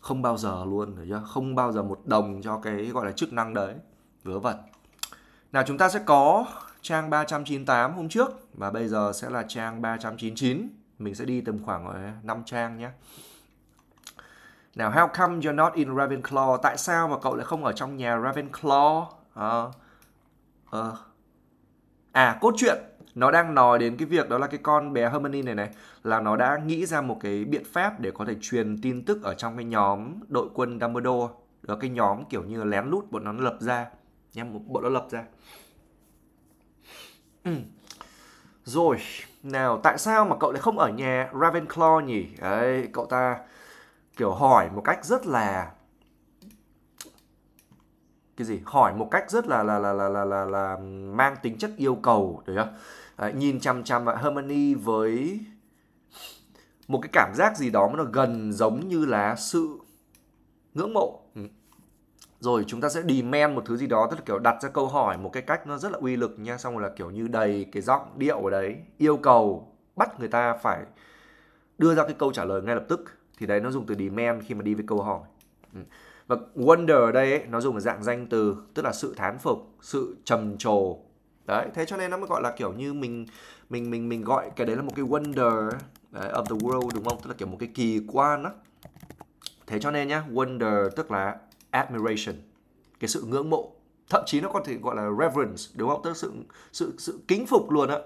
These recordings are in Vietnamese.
không bao giờ luôn được chưa không bao giờ một đồng cho cái gọi là chức năng đấy vớ vẩn nào chúng ta sẽ có trang 398 hôm trước và bây giờ sẽ là trang 399 mình sẽ đi tầm khoảng 5 trang nhé nào how come you're not in Ravenclaw tại sao mà cậu lại không ở trong nhà Ravenclaw à, à. à cốt truyện nó đang nói đến cái việc đó là cái con bé harmony này này là nó đã nghĩ ra một cái biện pháp để có thể truyền tin tức ở trong cái nhóm đội quân Dumbledore đó cái nhóm kiểu như lén lút bọn nó lập ra một bọn nó lập ra rồi nào tại sao mà cậu lại không ở nhà Ravenclaw nhỉ đấy cậu ta kiểu hỏi một cách rất là cái gì hỏi một cách rất là là là là là là, là mang tính chất yêu cầu được không Đấy, nhìn chăm chăm và harmony với một cái cảm giác gì đó mà nó gần giống như là sự ngưỡng mộ ừ. rồi chúng ta sẽ demand một thứ gì đó tức là kiểu đặt ra câu hỏi một cái cách nó rất là uy lực nha xong rồi là kiểu như đầy cái giọng điệu ở đấy yêu cầu bắt người ta phải đưa ra cái câu trả lời ngay lập tức thì đấy nó dùng từ demand khi mà đi với câu hỏi ừ và wonder ở đây ấy, nó dùng ở dạng danh từ tức là sự thán phục sự trầm trồ đấy thế cho nên nó mới gọi là kiểu như mình mình mình mình gọi cái đấy là một cái wonder đấy, of the world đúng không tức là kiểu một cái kỳ quan á thế cho nên nhá wonder tức là admiration cái sự ngưỡng mộ thậm chí nó còn thể gọi là reverence đúng không tức là sự sự sự kính phục luôn á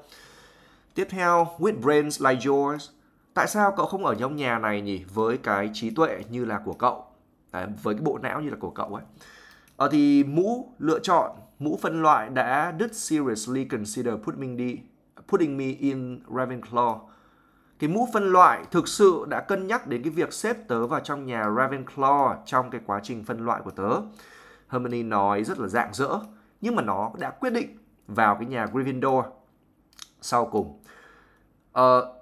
tiếp theo with brains like yours tại sao cậu không ở trong nhà này nhỉ với cái trí tuệ như là của cậu Đấy, với cái bộ não như là của cậu ấy à, thì mũ lựa chọn mũ phân loại đã did seriously consider putting me, putting me in Ravenclaw cái mũ phân loại thực sự đã cân nhắc đến cái việc xếp tớ vào trong nhà Ravenclaw trong cái quá trình phân loại của tớ. Hermione nói rất là dạng dỡ, nhưng mà nó đã quyết định vào cái nhà Gryffindor sau cùng. Ờ,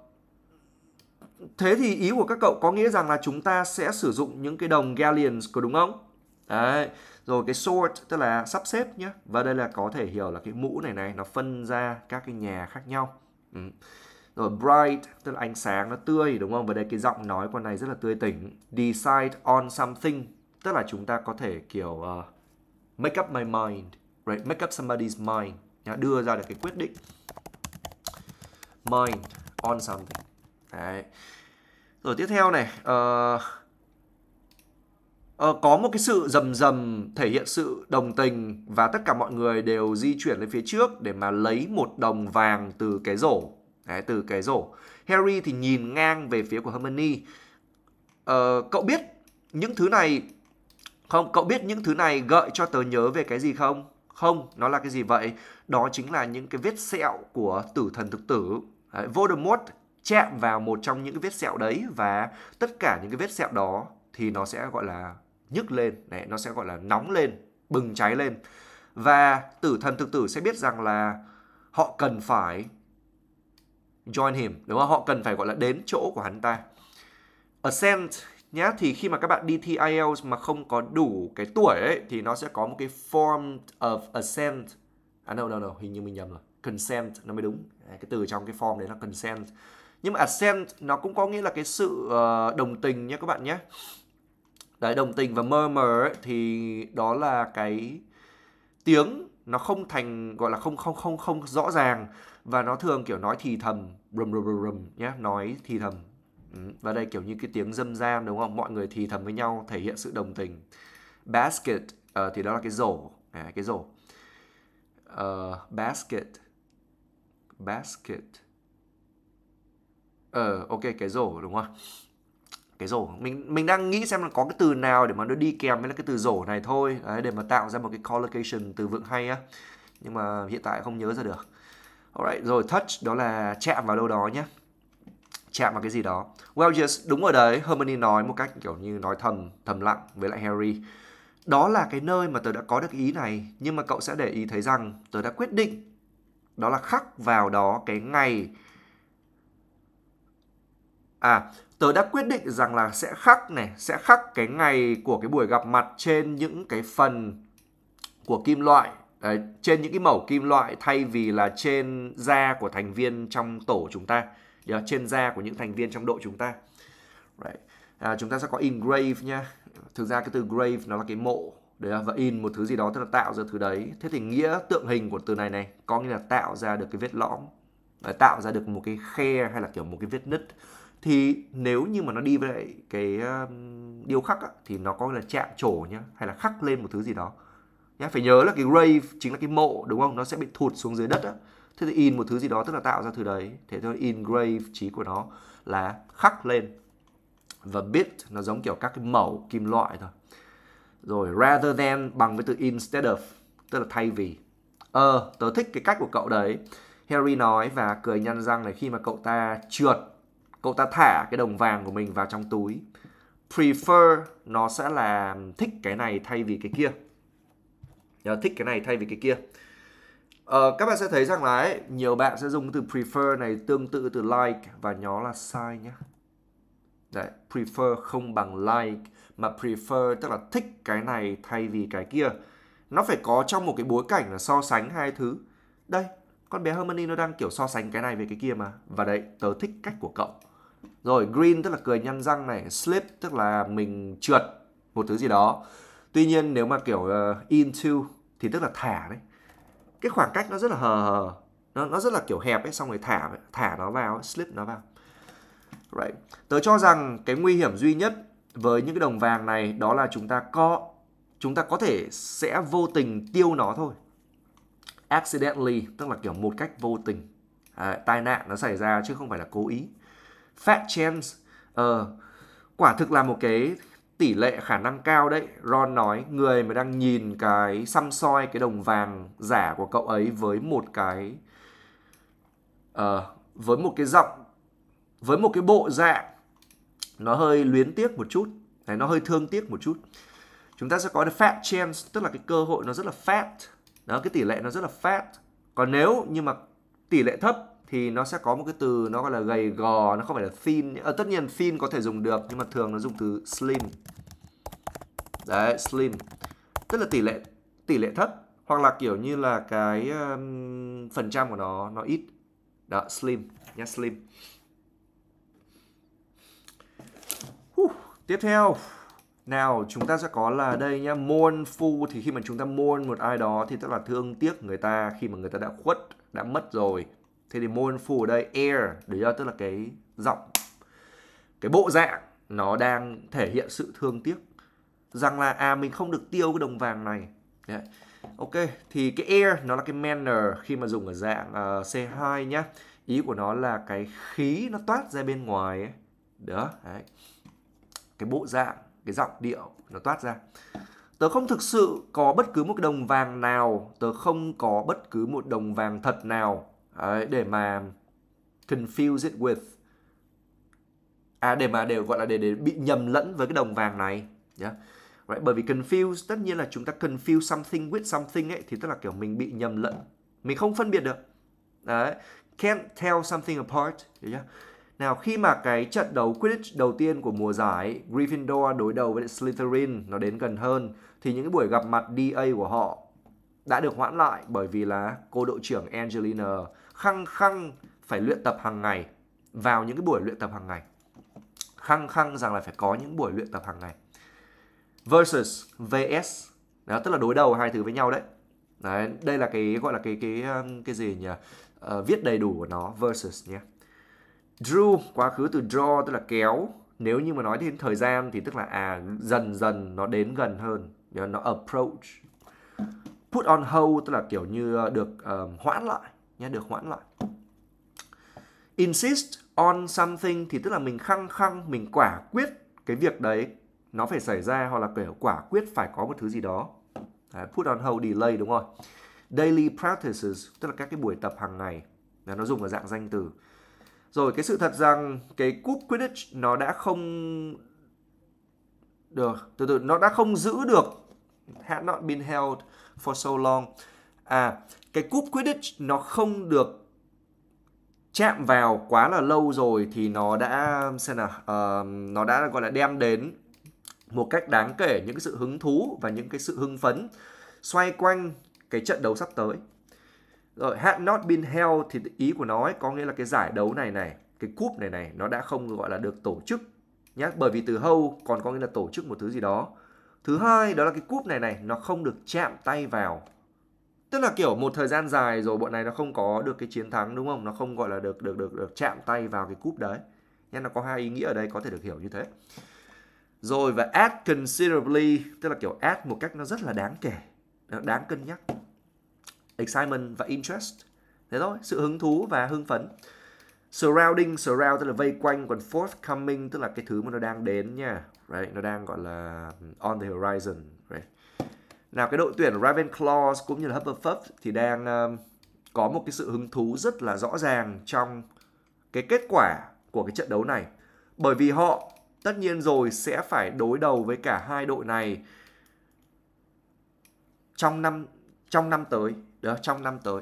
thế thì ý của các cậu có nghĩa rằng là chúng ta sẽ sử dụng những cái đồng galleons có đúng không? Đấy, rồi cái sort tức là sắp xếp nhé. Và đây là có thể hiểu là cái mũ này này nó phân ra các cái nhà khác nhau. Ừ. Rồi bright tức là ánh sáng nó tươi đúng không? Và đây cái giọng nói con này rất là tươi tỉnh. Decide on something tức là chúng ta có thể kiểu uh, make up my mind, right? Make up somebody's mind, đưa ra được cái quyết định. Mind on something. Đấy. Rồi tiếp theo này, uh, Ờ, có một cái sự rầm rầm thể hiện sự đồng tình và tất cả mọi người đều di chuyển lên phía trước để mà lấy một đồng vàng từ cái rổ. Đấy, từ cái rổ. Harry thì nhìn ngang về phía của Hermione. Ờ, cậu biết những thứ này không? Cậu biết những thứ này gợi cho tớ nhớ về cái gì không? Không, nó là cái gì vậy? Đó chính là những cái vết sẹo của tử thần thực tử. Đấy, Voldemort chạm vào một trong những cái vết sẹo đấy và tất cả những cái vết sẹo đó thì nó sẽ gọi là nhức lên, đấy, nó sẽ gọi là nóng lên, bừng cháy lên. Và tử thần thực tử sẽ biết rằng là họ cần phải join him, đúng không? Họ cần phải gọi là đến chỗ của hắn ta. Ascent nhá thì khi mà các bạn đi thi IELTS mà không có đủ cái tuổi ấy thì nó sẽ có một cái form of ascent, À no no no, hình như mình nhầm rồi. Consent nó mới đúng. Cái từ trong cái form đấy là consent nhưng mà AdSense nó cũng có nghĩa là cái sự ờ, đồng tình nhé các bạn nhé đấy đồng tình và murmur ấy, thì đó là cái tiếng nó không thành gọi là không không không không rõ ràng và nó thường kiểu nói thì thầm rum rum rum rầm nhé nói thì thầm và đây kiểu như cái tiếng dâm gian đúng không mọi người thì thầm với nhau thể hiện sự đồng tình basket uh, thì đó là cái rổ cái rổ uh, basket basket ờ ok cái rổ đúng không cái rổ mình mình đang nghĩ xem là có cái từ nào để mà nó đi kèm với là cái từ rổ này thôi đấy, để mà tạo ra một cái collocation từ vựng hay á nhưng mà hiện tại không nhớ ra được Alright, rồi touch đó là chạm vào đâu đó nhé chạm vào cái gì đó well just đúng ở đấy Hermione nói một cách kiểu như nói thầm thầm lặng với lại Harry đó là cái nơi mà tớ đã có được ý này nhưng mà cậu sẽ để ý thấy rằng tớ đã quyết định đó là khắc vào đó cái ngày à tớ đã quyết định rằng là sẽ khắc này sẽ khắc cái ngày của cái buổi gặp mặt trên những cái phần của kim loại Đấy, trên những cái mẩu kim loại thay vì là trên da của thành viên trong tổ chúng ta Đó, trên da của những thành viên trong đội chúng ta right. à, chúng ta sẽ có engrave nhá thực ra cái từ grave nó là cái mộ đấy và in một thứ gì đó tức là tạo ra thứ đấy thế thì nghĩa tượng hình của từ này này có nghĩa là tạo ra được cái vết lõm tạo ra được một cái khe hay là kiểu một cái vết nứt thì nếu như mà nó đi với lại cái um, điêu khắc á, thì nó có là chạm trổ nhá hay là khắc lên một thứ gì đó nhá phải nhớ là cái grave chính là cái mộ đúng không nó sẽ bị thụt xuống dưới đất á thế thì in một thứ gì đó tức là tạo ra thứ đấy thế thôi in grave trí của nó là khắc lên và bit nó giống kiểu các cái mẫu kim loại thôi rồi rather than bằng với từ instead of tức là thay vì ờ tớ thích cái cách của cậu đấy Harry nói và cười nhăn răng này khi mà cậu ta trượt cậu ta thả cái đồng vàng của mình vào trong túi prefer nó sẽ là thích cái này thay vì cái kia Nhờ, thích cái này thay vì cái kia Ờ, các bạn sẽ thấy rằng là ấy, nhiều bạn sẽ dùng từ prefer này tương tự từ like và nhó là sai nhé. Đấy, prefer không bằng like mà prefer tức là thích cái này thay vì cái kia. Nó phải có trong một cái bối cảnh là so sánh hai thứ. Đây, con bé Harmony nó đang kiểu so sánh cái này với cái kia mà. Và đấy, tớ thích cách của cậu. Rồi green tức là cười nhăn răng này, slip tức là mình trượt một thứ gì đó. Tuy nhiên nếu mà kiểu uh, into thì tức là thả đấy. Cái khoảng cách nó rất là hờ hờ. Nó nó rất là kiểu hẹp ấy xong rồi thả thả nó vào, slip nó vào. Right. Tớ cho rằng cái nguy hiểm duy nhất với những cái đồng vàng này đó là chúng ta có chúng ta có thể sẽ vô tình tiêu nó thôi. Accidentally tức là kiểu một cách vô tình. À, tai nạn nó xảy ra chứ không phải là cố ý. Fat chance. Ờ, quả thực là một cái tỷ lệ khả năng cao đấy. Ron nói người mà đang nhìn cái xăm soi cái đồng vàng giả của cậu ấy với một cái uh, với một cái giọng với một cái bộ dạng nó hơi luyến tiếc một chút. Đấy, nó hơi thương tiếc một chút. Chúng ta sẽ có được fat chance tức là cái cơ hội nó rất là fat. Đó cái tỷ lệ nó rất là fat. Còn nếu nhưng mà tỷ lệ thấp thì nó sẽ có một cái từ nó gọi là gầy gò nó không phải là thin à, tất nhiên thin có thể dùng được nhưng mà thường nó dùng từ slim đấy slim tức là tỷ lệ tỷ lệ thấp hoặc là kiểu như là cái um, phần trăm của nó nó ít đó slim nhá slim uh, tiếp theo nào chúng ta sẽ có là đây nhá mournful thì khi mà chúng ta mourn một ai đó thì tức là thương tiếc người ta khi mà người ta đã khuất đã mất rồi thế thì môn and ở đây air để cho tức là cái giọng cái bộ dạng nó đang thể hiện sự thương tiếc rằng là à mình không được tiêu cái đồng vàng này Đấy. ok thì cái air nó là cái manner khi mà dùng ở dạng uh, ờ, C2 nhá ý của nó là cái khí nó toát ra bên ngoài ấy. đó Đấy. cái bộ dạng cái giọng điệu nó toát ra tớ không thực sự có bất cứ một cái đồng vàng nào tớ không có bất cứ một đồng vàng thật nào để mà confuse it with à để mà đều gọi là để để bị nhầm lẫn với cái đồng vàng này nhá yeah. right. bởi vì confuse tất nhiên là chúng ta confuse something with something ấy thì tức là kiểu mình bị nhầm lẫn mình không phân biệt được đấy can't tell something apart Đấy Nào khi mà cái trận đấu Quidditch đầu tiên của mùa giải Gryffindor đối đầu với Slytherin nó đến gần hơn thì những cái buổi gặp mặt DA của họ đã được hoãn lại bởi vì là cô đội trưởng Angelina khăng khăng phải luyện tập hàng ngày vào những cái buổi luyện tập hàng ngày khăng khăng rằng là phải có những buổi luyện tập hàng ngày versus vs đó tức là đối đầu hai thứ với nhau đấy đấy đây là cái gọi là cái cái um, cái gì nhỉ uh, viết đầy đủ của nó versus nhé drew quá khứ từ draw tức là kéo nếu như mà nói đến thời gian thì tức là à dần dần nó đến gần hơn nó approach put on hold tức là kiểu như ờ, được uh, hoãn lại nhé được hoãn lại insist on something thì tức là mình khăng khăng mình quả quyết cái việc đấy nó phải xảy ra hoặc là kiểu quả quyết phải có một thứ gì đó đấy, put on hold delay đúng rồi daily practices tức là các cái buổi tập hàng ngày là nó dùng ở dạng danh từ rồi cái sự thật rằng cái cúp Quidditch nó đã không được từ từ nó đã không giữ được had not been held for so long à cái cúp Quidditch nó không được chạm vào quá là lâu rồi thì nó đã xem nào uh, nó đã gọi là đem đến một cách đáng kể những cái sự hứng thú và những cái sự hưng phấn xoay quanh cái trận đấu sắp tới rồi had not been held thì ý của nó ấy, có nghĩa là cái giải đấu này này cái cúp này này nó đã không gọi là được tổ chức nhé bởi vì từ hâu còn có nghĩa là tổ chức một thứ gì đó thứ hai đó là cái cúp này này nó không được chạm tay vào tức là kiểu một thời gian dài rồi bọn này nó không có được cái chiến thắng đúng không nó không gọi là được được được được chạm tay vào cái cúp đấy nên nó có hai ý nghĩa ở đây có thể được hiểu như thế rồi và add considerably tức là kiểu add một cách nó rất là đáng kể đáng cân nhắc excitement và interest thế thôi sự hứng thú và hưng phấn surrounding surround tức là vây quanh còn forthcoming tức là cái thứ mà nó đang đến nha right nó đang gọi là on the horizon right nào cái đội tuyển Ravenclaw cũng như là Hufflepuff thì đang uh, có một cái sự hứng thú rất là rõ ràng trong cái kết quả của cái trận đấu này bởi vì họ tất nhiên rồi sẽ phải đối đầu với cả hai đội này trong năm trong năm tới đó trong năm tới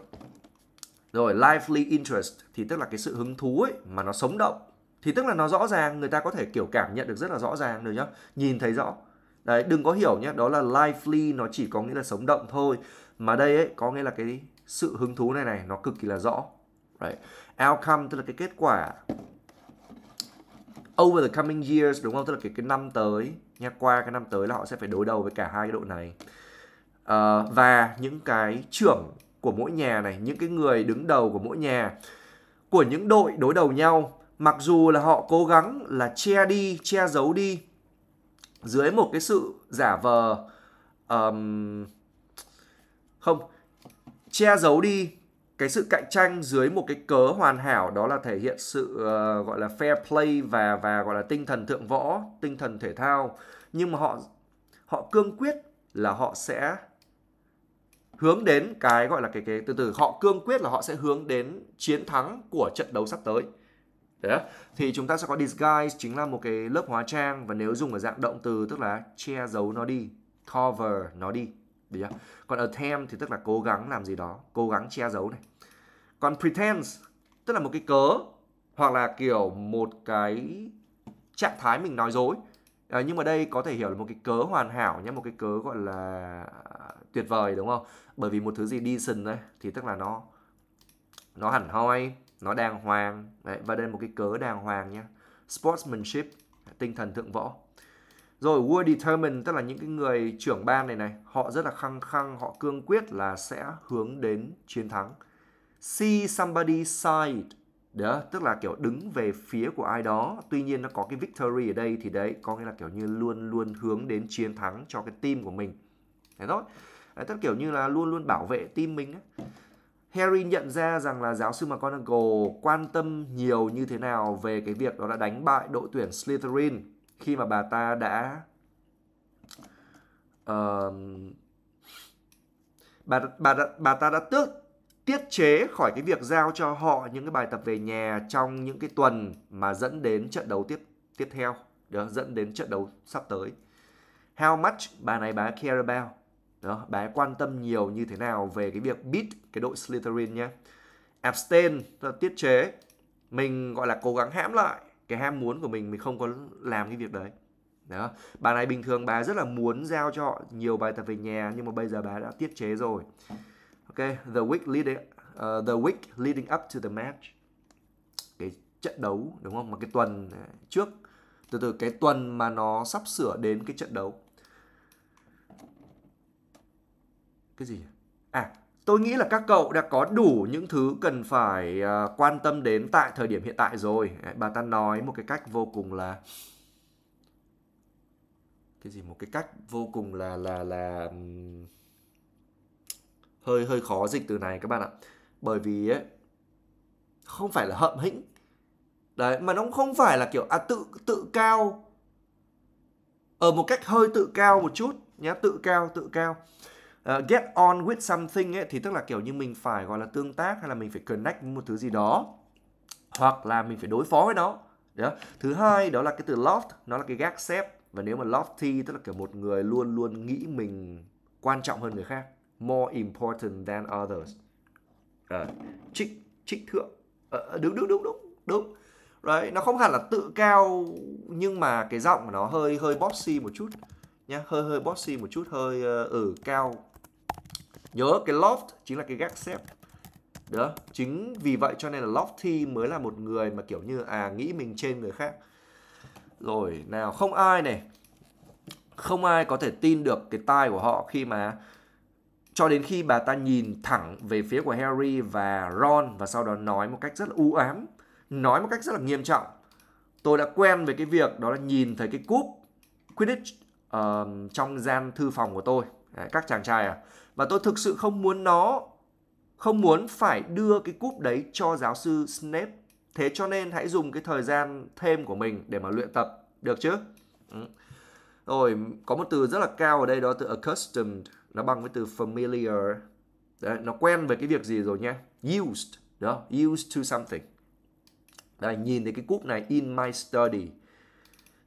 rồi lively interest thì tức là cái sự hứng thú ấy mà nó sống động thì tức là nó rõ ràng người ta có thể kiểu cảm nhận được rất là rõ ràng được nhá nhìn thấy rõ Đấy, đừng có hiểu nhé, đó là lively nó chỉ có nghĩa là sống động thôi. Mà đây ấy có nghĩa là cái sự hứng thú này này nó cực kỳ là rõ. Right. Outcome tức là cái kết quả. Over the coming years đúng không? Tức là cái cái năm tới, nha qua cái năm tới là họ sẽ phải đối đầu với cả hai cái độ này. Uh, và những cái trưởng của mỗi nhà này, những cái người đứng đầu của mỗi nhà của những đội đối đầu nhau, mặc dù là họ cố gắng là che đi, che giấu đi dưới một cái sự giả vờ um, không che giấu đi cái sự cạnh tranh dưới một cái cớ hoàn hảo đó là thể hiện sự uh, gọi là fair play và và gọi là tinh thần thượng võ, tinh thần thể thao. Nhưng mà họ họ cương quyết là họ sẽ hướng đến cái gọi là cái cái từ từ họ cương quyết là họ sẽ hướng đến chiến thắng của trận đấu sắp tới. Đấy, thì chúng ta sẽ có disguise chính là một cái lớp hóa trang và nếu dùng ở dạng động từ tức là che giấu nó đi, cover nó đi. Đấy chưa? Còn attempt thì tức là cố gắng làm gì đó, cố gắng che giấu này. Còn pretense tức là một cái cớ hoặc là kiểu một cái trạng thái mình nói dối. À, nhưng mà đây có thể hiểu là một cái cớ hoàn hảo nhé, một cái cớ gọi là à, tuyệt vời đúng không? Bởi vì một thứ gì decent đấy thì tức là nó nó hẳn hoi, nó đàng hoàng đấy, và đây là một cái cớ đàng hoàng nhé sportsmanship tinh thần thượng võ rồi were determined tức là những cái người trưởng ban này này họ rất là khăng khăng họ cương quyết là sẽ hướng đến chiến thắng see somebody side đó tức là kiểu đứng về phía của ai đó tuy nhiên nó có cái victory ở đây thì đấy có nghĩa là kiểu như luôn luôn hướng đến chiến thắng cho cái team của mình thế thôi đấy, tức kiểu như là luôn luôn bảo vệ team mình ấy. Harry nhận ra rằng là giáo sư McGonagall quan tâm nhiều như thế nào về cái việc đó đã đánh bại đội tuyển Slytherin khi mà bà ta đã uh, bà bà bà ta đã tước tiết chế khỏi cái việc giao cho họ những cái bài tập về nhà trong những cái tuần mà dẫn đến trận đấu tiếp tiếp theo, được dẫn đến trận đấu sắp tới. How much bà này bà care about đó bé quan tâm nhiều như thế nào về cái việc beat cái đội Slytherin nhé abstain là tiết chế mình gọi là cố gắng hãm lại cái ham muốn của mình mình không có làm cái việc đấy đó bà này bình thường bà rất là muốn giao cho họ nhiều bài tập về nhà nhưng mà bây giờ bà đã tiết chế rồi ok the week leading uh, the week leading up to the match cái trận đấu đúng không mà cái tuần trước từ từ cái tuần mà nó sắp sửa đến cái trận đấu cái gì à tôi nghĩ là các cậu đã có đủ những thứ cần phải à, quan tâm đến tại thời điểm hiện tại rồi bà ta nói một cái cách vô cùng là cái gì một cái cách vô cùng là là là hơi hơi khó dịch từ này các bạn ạ bởi vì ấy, không phải là hậm hĩnh đấy mà nó không phải là kiểu à tự tự cao ở ờ, một cách hơi tự cao một chút nhé tự cao tự cao uh, get on with something ấy thì tức là kiểu như mình phải gọi là tương tác hay là mình phải connect với một thứ gì đó hoặc là mình phải đối phó với nó đó. thứ hai đó là cái từ loft nó là cái gác xếp và nếu mà lofty tức là kiểu một người luôn luôn nghĩ mình quan trọng hơn người khác more important than others uh, trích trích thượng uh, ờ, đúng đúng đúng đúng đúng đấy nó không hẳn là tự cao nhưng mà cái giọng của nó hơi hơi bossy một chút nhá hơi hơi bossy một chút hơi ở uh, ừ, cao Nhớ cái loft chính là cái gác xếp. Đó, chính vì vậy cho nên là lofty mới là một người mà kiểu như à nghĩ mình trên người khác. Rồi, nào không ai này. Không ai có thể tin được cái tai của họ khi mà cho đến khi bà ta nhìn thẳng về phía của Harry và Ron và sau đó nói một cách rất là u ám, nói một cách rất là nghiêm trọng. Tôi đã quen với cái việc đó là nhìn thấy cái cúp Quidditch uh, trong gian thư phòng của tôi. Đấy, các chàng trai à, và tôi thực sự không muốn nó không muốn phải đưa cái cúp đấy cho giáo sư Snape. Thế cho nên hãy dùng cái thời gian thêm của mình để mà luyện tập, được chứ? Ừ. Rồi, có một từ rất là cao ở đây đó từ accustomed, nó bằng với từ familiar. Đấy, nó quen với cái việc gì rồi nhé? Used, đó, used to something. Đây, nhìn thấy cái cúp này in my study.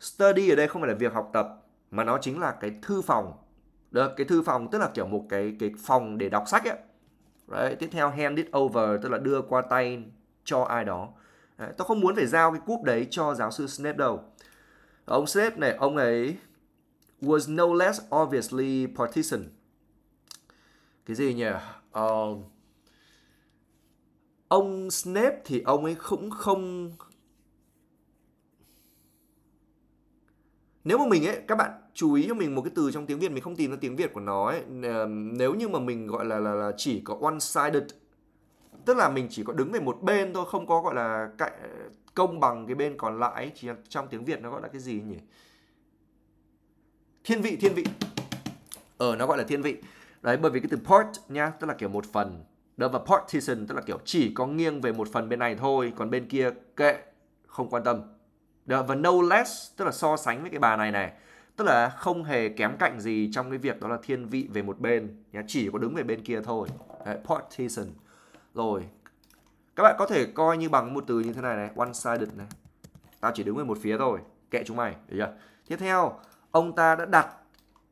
Study ở đây không phải là việc học tập mà nó chính là cái thư phòng được cái thư phòng tức là kiểu một cái cái phòng để đọc sách ấy Đấy, tiếp theo hand it over tức là đưa qua tay cho ai đó Đấy, tôi không muốn phải giao cái cúp đấy cho giáo sư Snape đâu ông Snape này ông ấy was no less obviously partisan cái gì nhỉ uh, ông Snape thì ông ấy cũng không nếu mà mình ấy các bạn chú ý cho mình một cái từ trong tiếng Việt mình không tìm ra tiếng Việt của nó ấy. nếu như mà mình gọi là là, là chỉ có one sided tức là mình chỉ có đứng về một bên thôi không có gọi là cạnh công bằng cái bên còn lại ấy. chỉ trong tiếng Việt nó gọi là cái gì nhỉ thiên vị thiên vị ờ nó gọi là thiên vị đấy bởi vì cái từ part nha tức là kiểu một phần đó và partition tức là kiểu chỉ có nghiêng về một phần bên này thôi còn bên kia kệ không quan tâm đó và no less tức là so sánh với cái bà này này tức là không hề kém cạnh gì trong cái việc đó là thiên vị về một bên nhá chỉ có đứng về bên kia thôi Đấy, partition rồi các bạn có thể coi như bằng một từ như thế này này one sided này tao chỉ đứng về một phía thôi kệ chúng mày được chưa tiếp theo ông ta đã đặt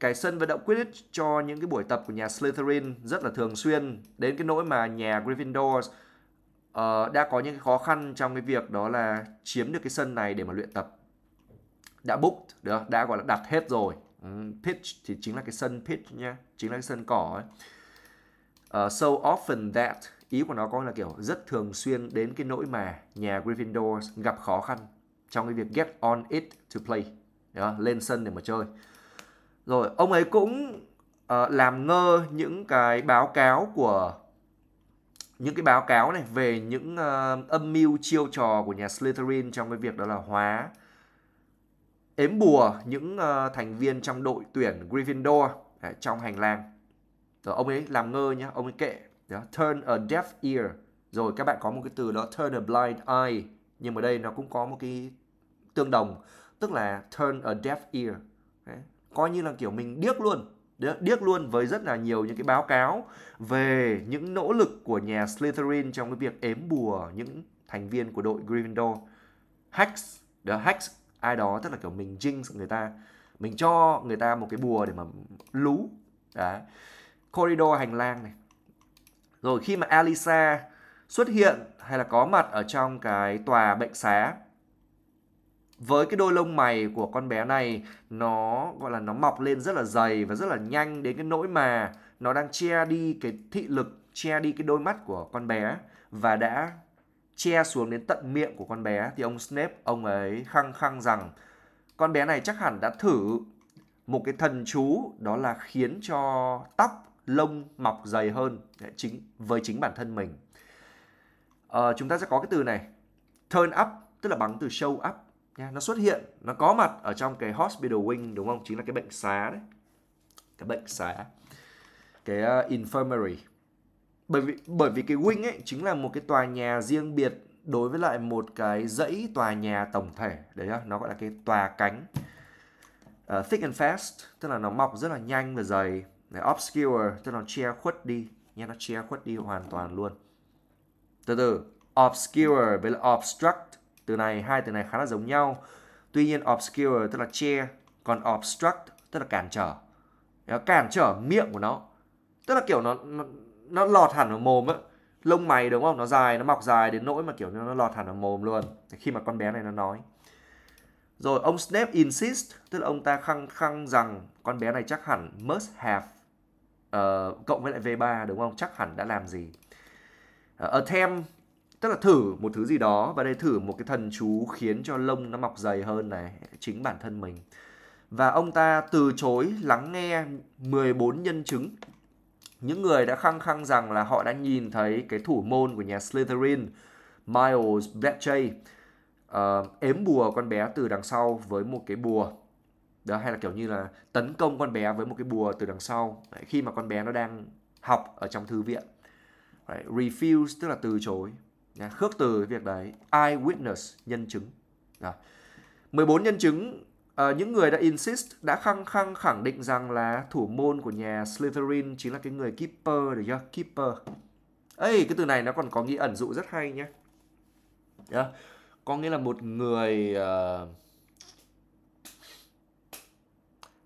cái sân vận động Quidditch cho những cái buổi tập của nhà Slytherin rất là thường xuyên đến cái nỗi mà nhà Gryffindor uh, đã có những cái khó khăn trong cái việc đó là chiếm được cái sân này để mà luyện tập đã booked được đã gọi là đặt hết rồi ừ, pitch thì chính là cái sân pitch nhá chính là cái sân cỏ ấy. Uh, so often that ý của nó có là kiểu rất thường xuyên đến cái nỗi mà nhà Gryffindor gặp khó khăn trong cái việc get on it to play đó, lên sân để mà chơi rồi ông ấy cũng uh, làm ngơ những cái báo cáo của những cái báo cáo này về những uh, âm mưu chiêu trò của nhà Slytherin trong cái việc đó là hóa ếm bùa những uh, thành viên trong đội tuyển Gryffindor đấy, à, trong hành lang. Rồi ông ấy làm ngơ nhá, ông ấy kệ. Đó, turn a deaf ear. Rồi các bạn có một cái từ đó turn a blind eye. Nhưng mà đây nó cũng có một cái tương đồng. Tức là turn a deaf ear. Đấy, coi như là kiểu mình điếc luôn. Đấy, điếc luôn với rất là nhiều những cái báo cáo về những nỗ lực của nhà Slytherin trong cái việc ếm bùa những thành viên của đội Gryffindor. Hex, đó Hex ai đó tức là kiểu mình jinx người ta mình cho người ta một cái bùa để mà lú đấy corridor hành lang này rồi khi mà Alisa xuất hiện hay là có mặt ở trong cái tòa bệnh xá với cái đôi lông mày của con bé này nó gọi là nó mọc lên rất là dày và rất là nhanh đến cái nỗi mà nó đang che đi cái thị lực che đi cái đôi mắt của con bé và đã che xuống đến tận miệng của con bé thì ông Snape ông ấy khăng khăng rằng con bé này chắc hẳn đã thử một cái thần chú đó là khiến cho tóc lông mọc dày hơn chính với chính bản thân mình à, chúng ta sẽ có cái từ này turn up tức là bằng từ show up nha nó xuất hiện nó có mặt ở trong cái hospital wing đúng không chính là cái bệnh xá đấy cái bệnh xá cái uh, infirmary bởi vì bởi vì cái wing ấy chính là một cái tòa nhà riêng biệt đối với lại một cái dãy tòa nhà tổng thể đấy nhá nó gọi là cái tòa cánh uh, thick and fast tức là nó mọc rất là nhanh và dày này, obscure tức là nó che khuất đi nha nó che khuất đi hoàn toàn luôn từ từ obscure với là obstruct từ này hai từ này khá là giống nhau tuy nhiên obscure tức là che còn obstruct tức là cản trở cản trở miệng của nó tức là kiểu nó, nó nó lọt hẳn vào mồm á lông mày đúng không nó dài nó mọc dài đến nỗi mà kiểu như nó lọt hẳn vào mồm luôn khi mà con bé này nó nói rồi ông Snape insist tức là ông ta khăng khăng rằng con bé này chắc hẳn must have uh, cộng với lại V3 đúng không chắc hẳn đã làm gì uh, attempt tức là thử một thứ gì đó và đây thử một cái thần chú khiến cho lông nó mọc dày hơn này chính bản thân mình và ông ta từ chối lắng nghe 14 nhân chứng những người đã khăng khăng rằng là họ đã nhìn thấy cái thủ môn của nhà Slytherin Miles Blackjay uh, ờ, ếm bùa con bé từ đằng sau với một cái bùa đó hay là kiểu như là tấn công con bé với một cái bùa từ đằng sau Đấy, khi mà con bé nó đang học ở trong thư viện Đấy, refuse tức là từ chối khước từ cái việc đấy eyewitness nhân chứng đó. 14 nhân chứng Ờ, những người đã insist đã khăng khăng khẳng định rằng là thủ môn của nhà Slytherin chính là cái người keeper được chưa? Keeper. Ấy cái từ này nó còn có nghĩa ẩn dụ rất hay nhé. Yeah. Có nghĩa là một người uh...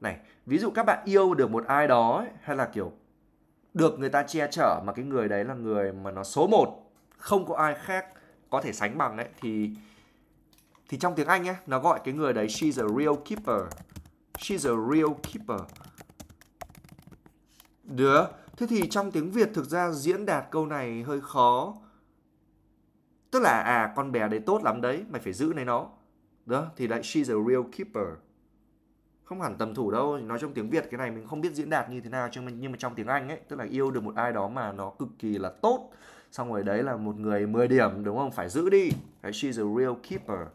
này, ví dụ các bạn yêu được một ai đó ấy, hay là kiểu được người ta che chở mà cái người đấy là người mà nó số 1, không có ai khác có thể sánh bằng ấy thì thì trong tiếng Anh ấy nó gọi cái người đấy she's a real keeper she's a real keeper được thế thì trong tiếng Việt thực ra diễn đạt câu này hơi khó tức là à con bé đấy tốt lắm đấy mày phải giữ lấy nó đó thì lại she's a real keeper không hẳn tầm thủ đâu nói trong tiếng việt cái này mình không biết diễn đạt như thế nào nhưng mà, trong tiếng anh ấy tức là yêu được một ai đó mà nó cực kỳ là tốt xong rồi đấy là một người 10 điểm đúng không phải giữ đi đấy, she's a real keeper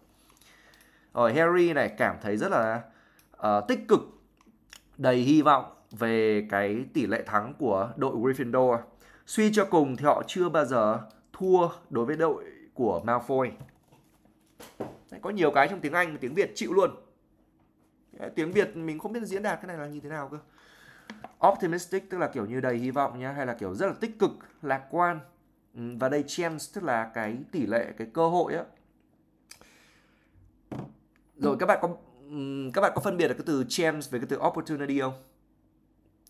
rồi ờ, Harry này cảm thấy rất là uh, tích cực đầy hy vọng về cái tỷ lệ thắng của đội Gryffindor suy cho cùng thì họ chưa bao giờ thua đối với đội của Malfoy có nhiều cái trong tiếng Anh tiếng Việt chịu luôn tiếng Việt mình không biết diễn đạt cái này là như thế nào cơ optimistic tức là kiểu như đầy hy vọng nhá hay là kiểu rất là tích cực lạc quan ừ, và đây chance tức là cái tỷ lệ cái cơ hội á rồi các bạn có các bạn có phân biệt được cái từ chance với cái từ opportunity không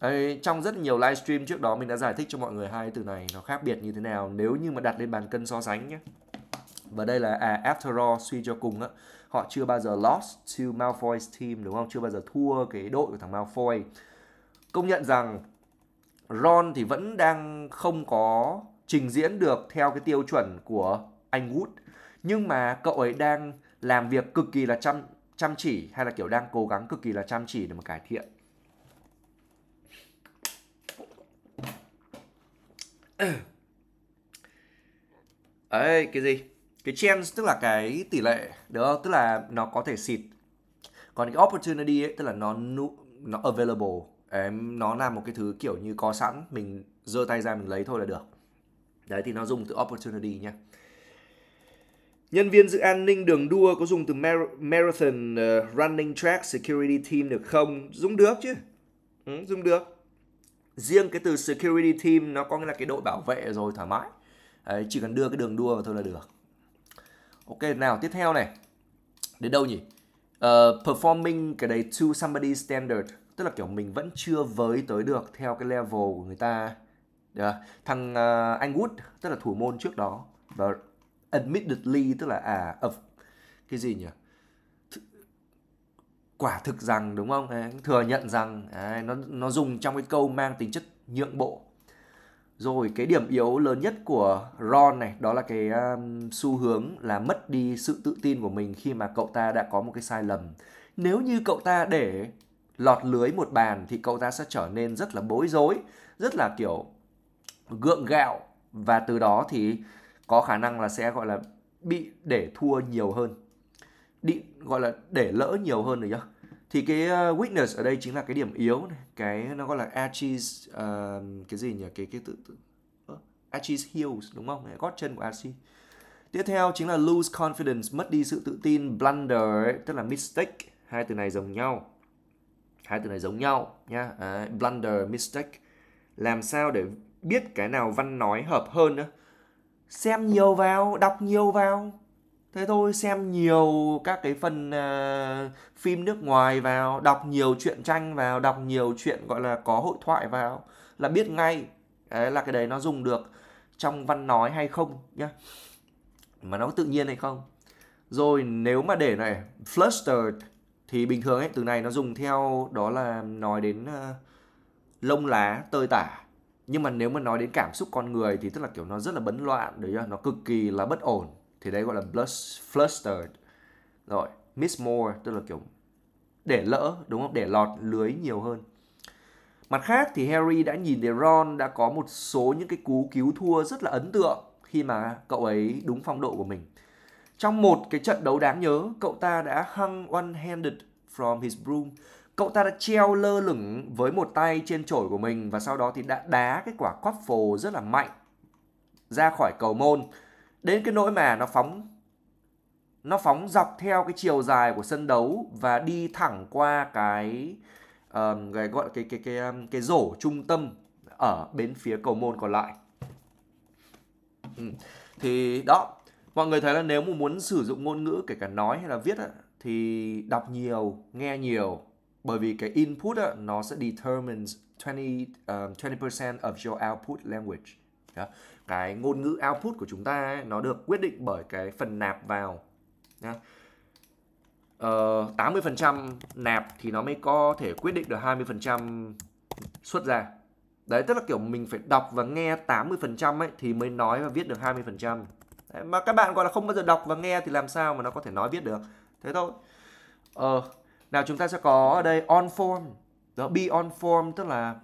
Đấy, trong rất nhiều livestream trước đó mình đã giải thích cho mọi người hai từ này nó khác biệt như thế nào nếu như mà đặt lên bàn cân so sánh nhé và đây là à, after all suy cho cùng á họ chưa bao giờ lost to Malfoy's team đúng không chưa bao giờ thua cái đội của thằng Malfoy công nhận rằng Ron thì vẫn đang không có trình diễn được theo cái tiêu chuẩn của anh Wood nhưng mà cậu ấy đang làm việc cực kỳ là chăm chăm chỉ hay là kiểu đang cố gắng cực kỳ là chăm chỉ để mà cải thiện ấy cái gì cái chance tức là cái tỷ lệ đúng không tức là nó có thể xịt còn cái opportunity ấy tức là nó nó available em nó là một cái thứ kiểu như có sẵn mình giơ tay ra mình lấy thôi là được đấy thì nó dùng từ opportunity nhé Nhân viên giữ an ninh đường đua có dùng từ Marathon ờ, Running Track Security Team được không? Dùng được chứ. Ừ, Dũng được. Riêng cái từ Security Team nó có nghĩa là cái đội bảo vệ rồi thoải mái. Đấy, chỉ cần đưa cái đường đua vào thôi là được. Ok, nào tiếp theo này. Đến đâu nhỉ? Uh, performing cái đấy to somebody standard. Tức là kiểu mình vẫn chưa với tới được theo cái level của người ta. Được. Thằng uh, Anh Wood, tức là thủ môn trước đó. Và admittedly tức là à of cái gì nhỉ quả thực rằng đúng không thừa nhận rằng đấy, à, nó nó dùng trong cái câu mang tính chất nhượng bộ rồi cái điểm yếu lớn nhất của Ron này đó là cái um, xu hướng là mất đi sự tự tin của mình khi mà cậu ta đã có một cái sai lầm. Nếu như cậu ta để lọt lưới một bàn thì cậu ta sẽ trở nên rất là bối rối, rất là kiểu gượng gạo và từ đó thì có khả năng là sẽ gọi là bị để thua nhiều hơn bị gọi là để lỡ nhiều hơn rồi nhá thì cái ờ, weakness ở đây chính là cái điểm yếu này cái nó gọi là Achilles uh, cái gì nhỉ cái cái tự, tự uh, Achilles heels đúng không gót chân của Achilles tiếp theo chính là lose confidence mất đi sự tự tin blunder ấy, tức là mistake hai từ này giống nhau hai từ này giống nhau nhá à, blunder mistake làm sao để biết cái nào văn nói hợp hơn nữa xem nhiều vào đọc nhiều vào thế thôi xem nhiều các cái phần uh, phim nước ngoài vào đọc nhiều truyện tranh vào đọc nhiều chuyện gọi là có hội thoại vào là biết ngay đấy là cái đấy nó dùng được trong văn nói hay không nhá mà nó tự nhiên hay không rồi nếu mà để này flustered thì bình thường ấy từ này nó dùng theo đó là nói đến uh, lông lá tơi tả nhưng mà nếu mà nói đến cảm xúc con người thì tức là kiểu nó rất là bấn loạn đấy nó cực kỳ là bất ổn thì đấy gọi là blush, flustered rồi miss more tức là kiểu để lỡ đúng không để lọt lưới nhiều hơn mặt khác thì Harry đã nhìn thấy Ron đã có một số những cái cú cứu thua rất là ấn tượng khi mà cậu ấy đúng phong độ của mình trong một cái trận đấu đáng nhớ cậu ta đã hung one handed from his broom Cậu ta đã treo lơ lửng với một tay trên chổi của mình và sau đó thì đã đá cái quả quắp phồ rất là mạnh ra khỏi cầu môn. Đến cái nỗi mà nó phóng nó phóng dọc theo cái chiều dài của sân đấu và đi thẳng qua cái um, gọi cái cái cái cái, cái rổ trung tâm ở bên phía cầu môn còn lại. Ừ, thì đó, mọi người thấy là nếu mà muốn sử dụng ngôn ngữ kể cả nói hay là viết thì đọc nhiều, nghe nhiều bởi vì cái input đó, nó sẽ determines 20 uh, 20% of your output language. Đó. Cái ngôn ngữ output của chúng ta ấy, nó được quyết định bởi cái phần nạp vào. Đó. Uh, 80% nạp thì nó mới có thể quyết định được 20% xuất ra. Đấy tức là kiểu mình phải đọc và nghe 80% ấy thì mới nói và viết được 20%. Đấy, mà các bạn gọi là không bao giờ đọc và nghe thì làm sao mà nó có thể nói viết được. Thế thôi. Ờ uh, nào chúng ta sẽ có ở đây on form đó be on form tức là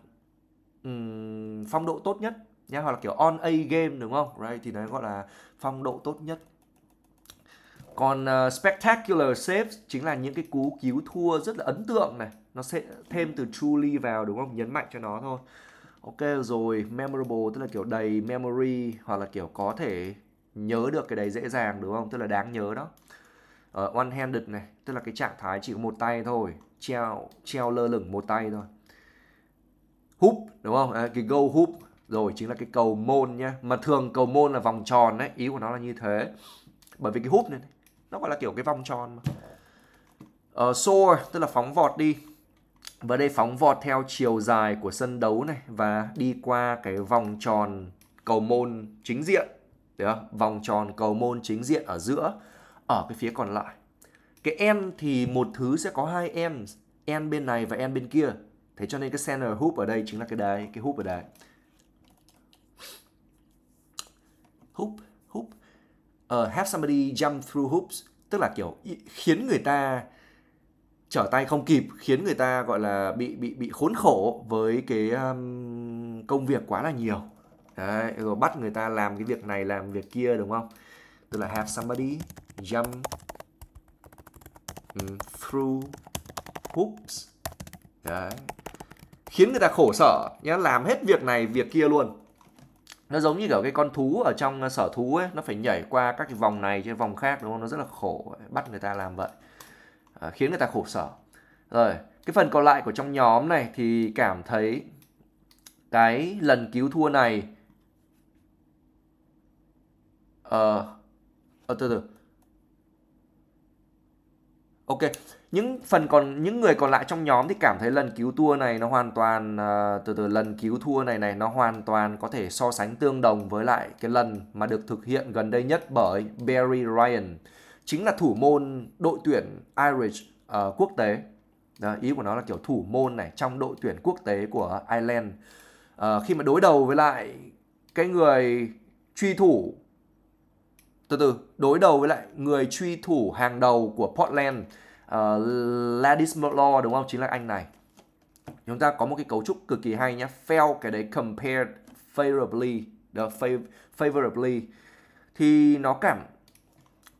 um, phong độ tốt nhất nha hoặc là kiểu on a game đúng không right thì nó gọi là phong độ tốt nhất còn uh, spectacular saves chính là những cái cú cứu thua rất là ấn tượng này nó sẽ thêm từ truly vào đúng không nhấn mạnh cho nó thôi ok rồi memorable tức là kiểu đầy memory hoặc là kiểu có thể nhớ được cái đấy dễ dàng đúng không tức là đáng nhớ đó uh, ờ, one handed này tức là cái trạng thái chỉ có một tay thôi treo treo lơ lửng một tay thôi hoop đúng không à, cái go hoop rồi chính là cái cầu môn nhá mà thường cầu môn là vòng tròn đấy ý của nó là như thế bởi vì cái hoop này nó gọi là kiểu cái vòng tròn mà uh, soar tức là phóng vọt đi và đây phóng vọt theo chiều dài của sân đấu này và đi qua cái vòng tròn cầu môn chính diện được không? vòng tròn cầu môn chính diện ở giữa ở cái phía còn lại. Cái n thì một thứ sẽ có hai n, n bên này và n bên kia. Thế cho nên cái center hoop ở đây chính là cái đấy, cái hoop ở đây. Hoop, hoop. Uh, have somebody jump through hoops. Tức là kiểu khiến người ta trở tay không kịp, khiến người ta gọi là bị bị bị khốn khổ với cái um, công việc quá là nhiều. Đấy, rồi bắt người ta làm cái việc này làm việc kia đúng không? tức là have somebody jump ừ, through hoops đấy khiến người ta khổ sở nhá làm hết việc này việc kia luôn nó giống như kiểu cái con thú ở trong ờ, sở thú ấy nó phải nhảy qua các cái vòng này trên vòng khác đúng không nó rất là khổ bắt người ta làm vậy à, khiến người ta khổ sở rồi cái phần còn lại của trong nhóm này thì cảm thấy cái lần cứu thua này uh, Ờ, từ từ. Ok, những phần còn những người còn lại trong nhóm thì cảm thấy lần cứu thua này nó hoàn toàn uh, từ từ lần cứu thua này này nó hoàn toàn có thể so sánh tương đồng với lại cái lần mà được thực hiện gần đây nhất bởi Barry Ryan chính là thủ môn đội tuyển Irish uh, quốc tế. Đó, ý của nó là kiểu thủ môn này trong đội tuyển quốc tế của Ireland. Uh, khi mà đối đầu với lại cái người truy thủ từ từ đối đầu với lại người truy thủ hàng đầu của Portland uh, ờ, Ladismolo đúng không chính là anh này chúng ta có một cái cấu trúc cực kỳ hay nhá fail cái đấy compared favorably the favorably thì nó cảm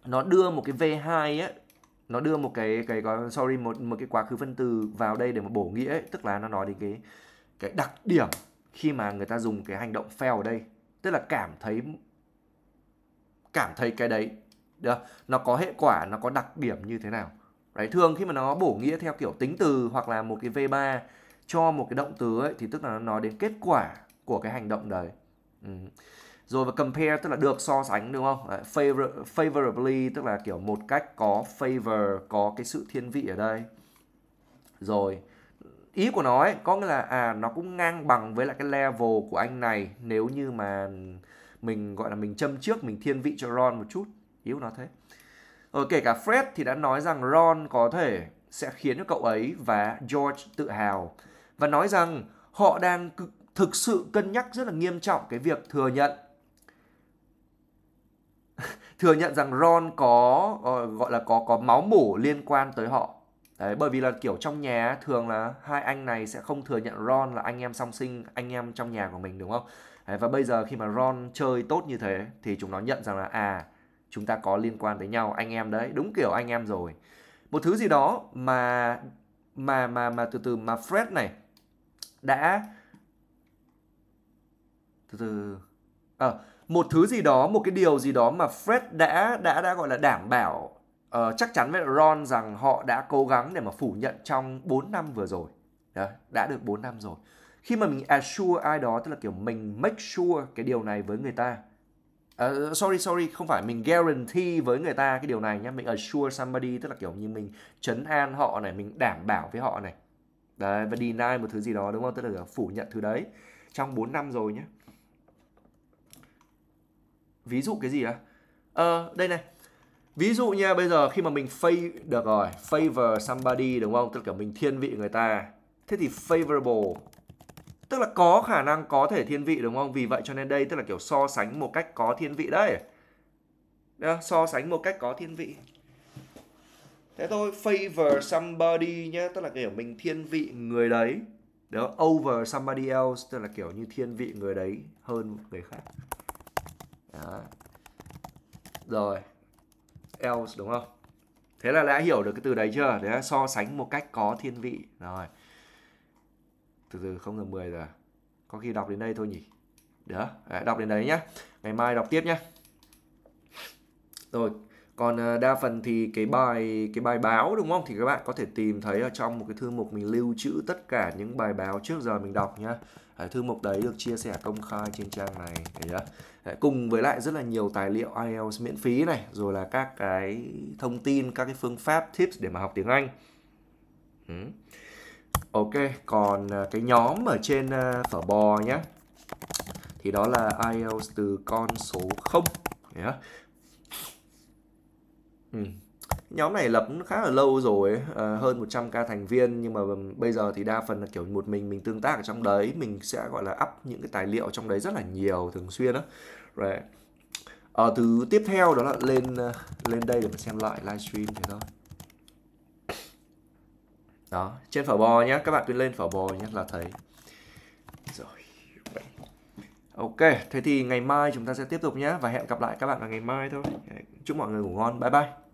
nó đưa một cái V2 ấy nó đưa một cái cái có sorry một một cái quá khứ phân từ vào đây để mà bổ nghĩa ấy. tức là nó nói đến cái cái đặc điểm khi mà người ta dùng cái hành động fail ở đây tức là cảm thấy cảm thấy cái đấy được nó có hệ quả nó có đặc điểm như thế nào đấy thường khi mà nó bổ nghĩa theo kiểu tính từ hoặc là một cái v 3 cho một cái động từ ấy thì tức là nó nói đến kết quả của cái hành động đấy ừ. rồi và compare tức là được so sánh đúng không đấy, favor, favorably tức là kiểu một cách có favor có cái sự thiên vị ở đây rồi ý của nó ấy có nghĩa là à nó cũng ngang bằng với lại cái level của anh này nếu như mà mình gọi là mình châm trước mình thiên vị cho Ron một chút yếu nó thế rồi ờ, kể cả Fred thì đã nói rằng Ron có thể sẽ khiến cho cậu ấy và George tự hào và nói rằng họ đang thực sự cân nhắc rất là nghiêm trọng cái việc thừa nhận thừa nhận rằng Ron có ờ, gọi là có có máu mủ liên quan tới họ Đấy, bởi vì là kiểu trong nhà thường là hai anh này sẽ không thừa nhận Ron là anh em song sinh, anh em trong nhà của mình đúng không? Đấy, và bây giờ khi mà Ron chơi tốt như thế thì chúng nó nhận rằng là à chúng ta có liên quan tới nhau anh em đấy đúng kiểu anh em rồi một thứ gì đó mà mà mà mà từ từ mà Fred này đã từ từ à, một thứ gì đó một cái điều gì đó mà Fred đã đã đã gọi là đảm bảo uh, chắc chắn với Ron rằng họ đã cố gắng để mà phủ nhận trong 4 năm vừa rồi đó, đã được 4 năm rồi khi mà mình assure ai đó tức là kiểu mình make sure cái điều này với người ta Uh, sorry sorry không phải mình guarantee với người ta cái điều này nhé mình assure somebody tức là kiểu như mình chấn an họ này mình đảm bảo với họ này đấy và deny một thứ gì đó đúng không tức là phủ nhận thứ đấy trong 4 năm rồi nhé ví dụ cái gì ạ à? ờ uh, đây này ví dụ nha bây giờ khi mà mình favor được rồi favor somebody đúng không tức là kiểu mình thiên vị người ta thế thì favorable tức là có khả năng có thể thiên vị đúng không vì vậy cho nên đây tức là kiểu so sánh một cách có thiên vị đấy Đó, so sánh một cách có thiên vị thế thôi favor somebody nhé tức là kiểu mình thiên vị người đấy đó over somebody else tức là kiểu như thiên vị người đấy hơn người khác đó. rồi else đúng không thế là đã hiểu được cái từ đấy chưa để so sánh một cách có thiên vị rồi từ từ không giờ 10 giờ có khi đọc đến đây thôi nhỉ đó đọc đến đấy nhá ngày mai đọc tiếp nhá rồi còn ờ, đa phần thì cái bài cái bài báo đúng không thì các bạn có thể tìm thấy ở trong một cái thư mục mình lưu trữ tất cả những bài báo trước giờ mình đọc nhá thư mục đấy được chia sẻ công khai trên trang này đấy, cùng với lại rất là nhiều tài liệu IELTS miễn phí này rồi là các cái thông tin các cái phương pháp tips để mà học tiếng Anh ừ. Ok, còn ờ, cái nhóm ở trên ờ, phở bò nhé Thì đó là IELTS từ con số 0 yeah. ừ. Nhóm này lập khá là lâu rồi, à, hơn 100 ca thành viên Nhưng mà bây giờ thì đa phần là kiểu một mình mình tương tác ở trong đấy Mình sẽ gọi là up những cái tài liệu trong đấy rất là nhiều thường xuyên đó right. à, Thứ tiếp theo đó là lên lên đây để mà xem lại livestream thế thôi đó trên phở bò nhé các bạn cứ lên phở bò nhé là thấy rồi ok thế thì ngày mai chúng ta sẽ tiếp tục nhé và hẹn gặp lại các bạn vào ngày mai thôi chúc mọi người ngủ ngon bye bye